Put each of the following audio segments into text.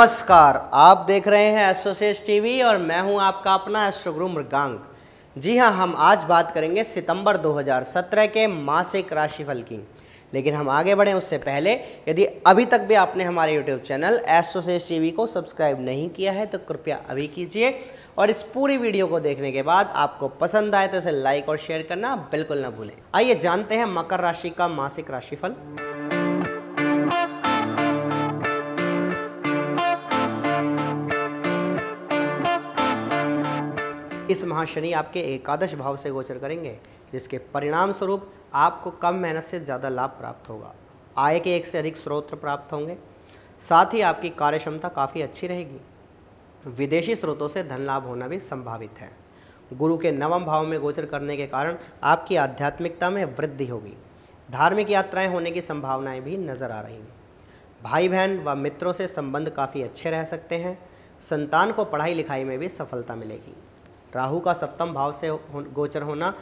नमस्कार आप देख रहे हैं एसोसिएट टीवी और मैं हूं आपका अपना एस्ट्रोगुरु मृगांक जी हां हम आज बात करेंगे सितंबर 2017 के मासिक राशिफल की लेकिन हम आगे बढ़े उससे पहले यदि अभी तक भी आपने हमारे यूट्यूब चैनल एसोसिएट टीवी को सब्सक्राइब नहीं किया है तो कृपया अभी कीजिए और इस पूरी वीडियो को देखने के बाद आपको पसंद आए तो इसे लाइक और शेयर करना बिल्कुल ना भूलें आइए जानते हैं मकर राशि का मासिक राशिफल इस महाशनि आपके एकादश भाव से गोचर करेंगे जिसके परिणाम स्वरूप आपको कम मेहनत से ज़्यादा लाभ प्राप्त होगा आय के एक से अधिक स्रोत प्राप्त होंगे साथ ही आपकी कार्य क्षमता काफ़ी अच्छी रहेगी विदेशी स्रोतों से धन लाभ होना भी संभावित है गुरु के नवम भाव में गोचर करने के कारण आपकी आध्यात्मिकता में वृद्धि होगी धार्मिक यात्राएं होने की संभावनाएं भी नज़र आ रही हैं भाई बहन व मित्रों से संबंध काफ़ी अच्छे रह सकते हैं संतान को पढ़ाई लिखाई में भी सफलता मिलेगी राहु का सप्तम भाव से गोचर होना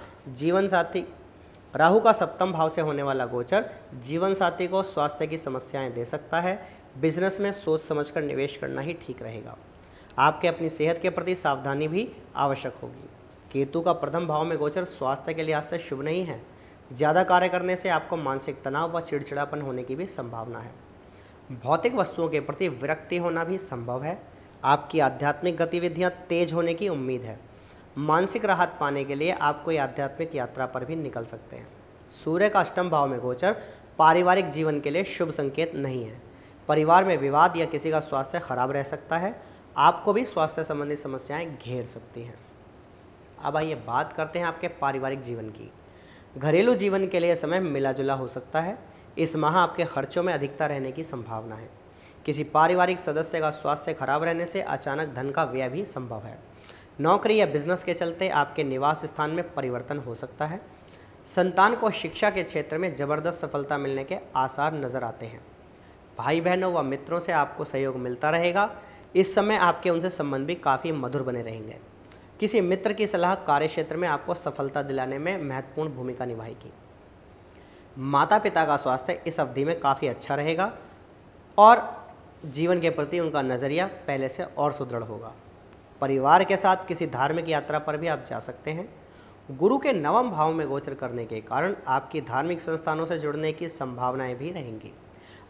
जीवन साथी राहु का सप्तम भाव से होने वाला गोचर जीवन साथी को स्वास्थ्य की समस्याएं दे सकता है बिजनेस में सोच समझकर निवेश करना ही ठीक रहेगा आपके अपनी सेहत के प्रति सावधानी भी आवश्यक होगी केतु का प्रथम भाव में गोचर स्वास्थ्य के लिहाज से शुभ नहीं है ज़्यादा कार्य करने से आपको मानसिक तनाव व चिड़चिड़ापन होने की भी संभावना है भौतिक वस्तुओं के प्रति विरक्ति होना भी संभव है आपकी आध्यात्मिक गतिविधियाँ तेज होने की उम्मीद है मानसिक राहत पाने के लिए आप कोई आध्यात्मिक यात्रा पर भी निकल सकते हैं सूर्य का अष्टम भाव में गोचर पारिवारिक जीवन के लिए शुभ संकेत नहीं है परिवार में विवाद या किसी का स्वास्थ्य खराब रह सकता है आपको भी स्वास्थ्य संबंधी समस्याएं घेर सकती हैं अब आइए बात करते हैं आपके पारिवारिक जीवन की घरेलू जीवन के लिए समय मिला जुला हो सकता है इस माह आपके खर्चों में अधिकता रहने की संभावना है किसी पारिवारिक सदस्य का स्वास्थ्य खराब रहने से अचानक धन का व्यय भी संभव है नौकरी या बिजनेस के चलते आपके निवास स्थान में परिवर्तन हो सकता है संतान को शिक्षा के क्षेत्र में ज़बरदस्त सफलता मिलने के आसार नज़र आते हैं भाई बहनों व मित्रों से आपको सहयोग मिलता रहेगा इस समय आपके उनसे संबंध भी काफ़ी मधुर बने रहेंगे किसी मित्र की सलाह कार्य क्षेत्र में आपको सफलता दिलाने में महत्वपूर्ण भूमिका निभाएगी माता पिता का स्वास्थ्य इस अवधि में काफ़ी अच्छा रहेगा और जीवन के प्रति उनका नज़रिया पहले से और सुदृढ़ होगा परिवार के साथ किसी धार्मिक यात्रा पर भी आप जा सकते हैं गुरु के नवम भाव में गोचर करने के कारण आपकी धार्मिक संस्थानों से जुड़ने की संभावनाएं भी रहेंगी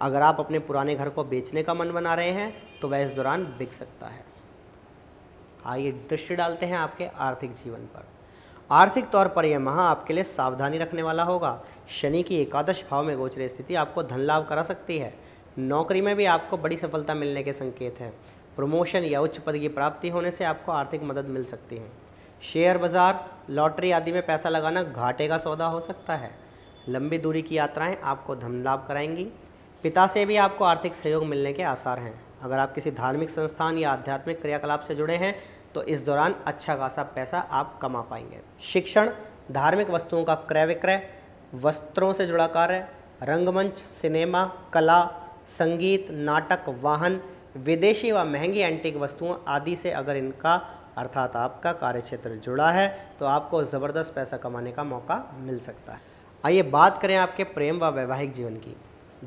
अगर आप अपने पुराने घर को बेचने का मन बना रहे हैं तो वह इस दौरान बिक सकता है आइए दृष्टि डालते हैं आपके आर्थिक जीवन पर आर्थिक तौर पर यह माह आपके लिए सावधानी रखने वाला होगा शनि की एकादश भाव में गोचर स्थिति आपको धन लाभ करा सकती है नौकरी में भी आपको बड़ी सफलता मिलने के संकेत हैं प्रमोशन या उच्च पद की प्राप्ति होने से आपको आर्थिक मदद मिल सकती है शेयर बाज़ार लॉटरी आदि में पैसा लगाना घाटे का सौदा हो सकता है लंबी दूरी की यात्राएं आपको धन लाभ कराएंगी पिता से भी आपको आर्थिक सहयोग मिलने के आसार हैं अगर आप किसी धार्मिक संस्थान या आध्यात्मिक क्रियाकलाप से जुड़े हैं तो इस दौरान अच्छा खासा पैसा आप कमा पाएंगे शिक्षण धार्मिक वस्तुओं का क्रय विक्रय वस्त्रों से जुड़ा कार्य रंगमंच सिनेमा कला संगीत नाटक वाहन विदेशी व महंगी एंटीक वस्तुओं आदि से अगर इनका अर्थात आपका कार्य क्षेत्र जुड़ा है तो आपको ज़बरदस्त पैसा कमाने का मौका मिल सकता है आइए बात करें आपके प्रेम व वैवाहिक जीवन की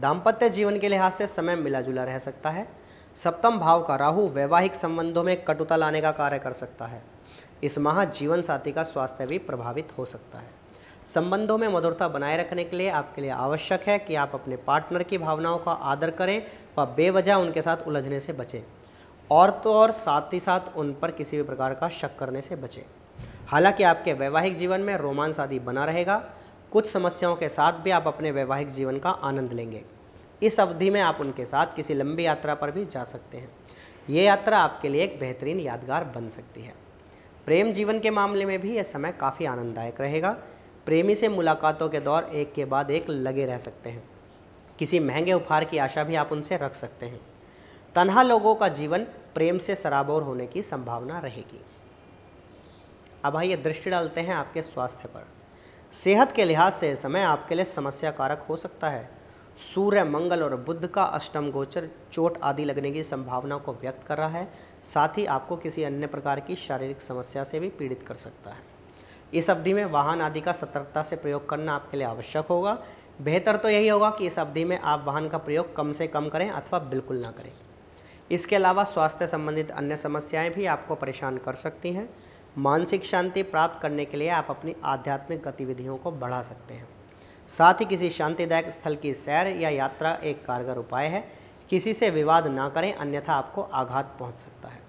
दाम्पत्य जीवन के लिहाज से समय मिला जुला रह सकता है सप्तम भाव का राहु वैवाहिक संबंधों में कटुता लाने का कार्य कर सकता है इस माह जीवन साथी का स्वास्थ्य भी प्रभावित हो सकता है संबंधों में मधुरता बनाए रखने के लिए आपके लिए आवश्यक है कि आप अपने पार्टनर की भावनाओं का आदर करें व बेवजह उनके साथ उलझने से बचें और तो और साथ ही साथ उन पर किसी भी प्रकार का शक करने से बचें हालांकि आपके वैवाहिक जीवन में रोमांस आदि बना रहेगा कुछ समस्याओं के साथ भी आप अपने वैवाहिक जीवन का आनंद लेंगे इस अवधि में आप उनके साथ किसी लंबी यात्रा पर भी जा सकते हैं ये यात्रा आपके लिए एक बेहतरीन यादगार बन सकती है प्रेम जीवन के मामले में भी यह समय काफ़ी आनंददायक रहेगा प्रेमी से मुलाकातों के दौर एक के बाद एक लगे रह सकते हैं किसी महंगे उपहार की आशा भी आप उनसे रख सकते हैं तनहा लोगों का जीवन प्रेम से सराबोर होने की संभावना रहेगी अब आइए दृष्टि डालते हैं आपके स्वास्थ्य पर सेहत के लिहाज से समय आपके लिए समस्या कारक हो सकता है सूर्य मंगल और बुद्ध का अष्टम गोचर चोट आदि लगने की संभावना को व्यक्त कर रहा है साथ ही आपको किसी अन्य प्रकार की शारीरिक समस्या से भी पीड़ित कर सकता है इस अवधि में वाहन आदि का सतर्कता से प्रयोग करना आपके लिए आवश्यक होगा बेहतर तो यही होगा कि इस अवधि में आप वाहन का प्रयोग कम से कम करें अथवा बिल्कुल ना करें इसके अलावा स्वास्थ्य संबंधित अन्य समस्याएं भी आपको परेशान कर सकती हैं मानसिक शांति प्राप्त करने के लिए आप अपनी आध्यात्मिक गतिविधियों को बढ़ा सकते हैं साथ ही किसी शांतिदायक स्थल की सैर या यात्रा एक कारगर उपाय है किसी से विवाद ना करें अन्यथा आपको आघात पहुँच सकता है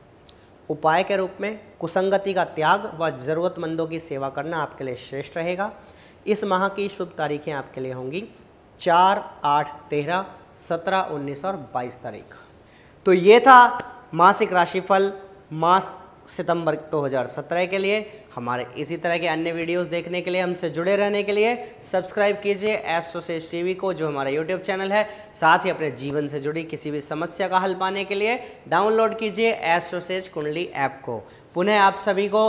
उपाय के रूप में कुसंगति का त्याग व ज़रूरतमंदों की सेवा करना आपके लिए श्रेष्ठ रहेगा इस माह की शुभ तारीखें आपके लिए होंगी चार आठ तेरह सत्रह उन्नीस और बाईस तारीख तो ये था मासिक राशिफल मास सितंबर 2017 के लिए हमारे इसी तरह के अन्य वीडियोस देखने के लिए हमसे जुड़े रहने के लिए सब्सक्राइब कीजिए एसोसिएट टीवी को जो हमारा यूट्यूब चैनल है साथ ही अपने जीवन से जुड़ी किसी भी समस्या का हल पाने के लिए डाउनलोड कीजिए एसोसिएट कुंडली ऐप को पुनः आप सभी को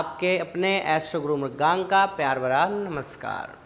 आपके अपने एसो गुरु मृगांग का प्यार भरा नमस्कार